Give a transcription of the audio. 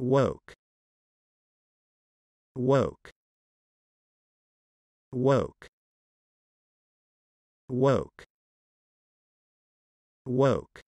woke woke woke woke woke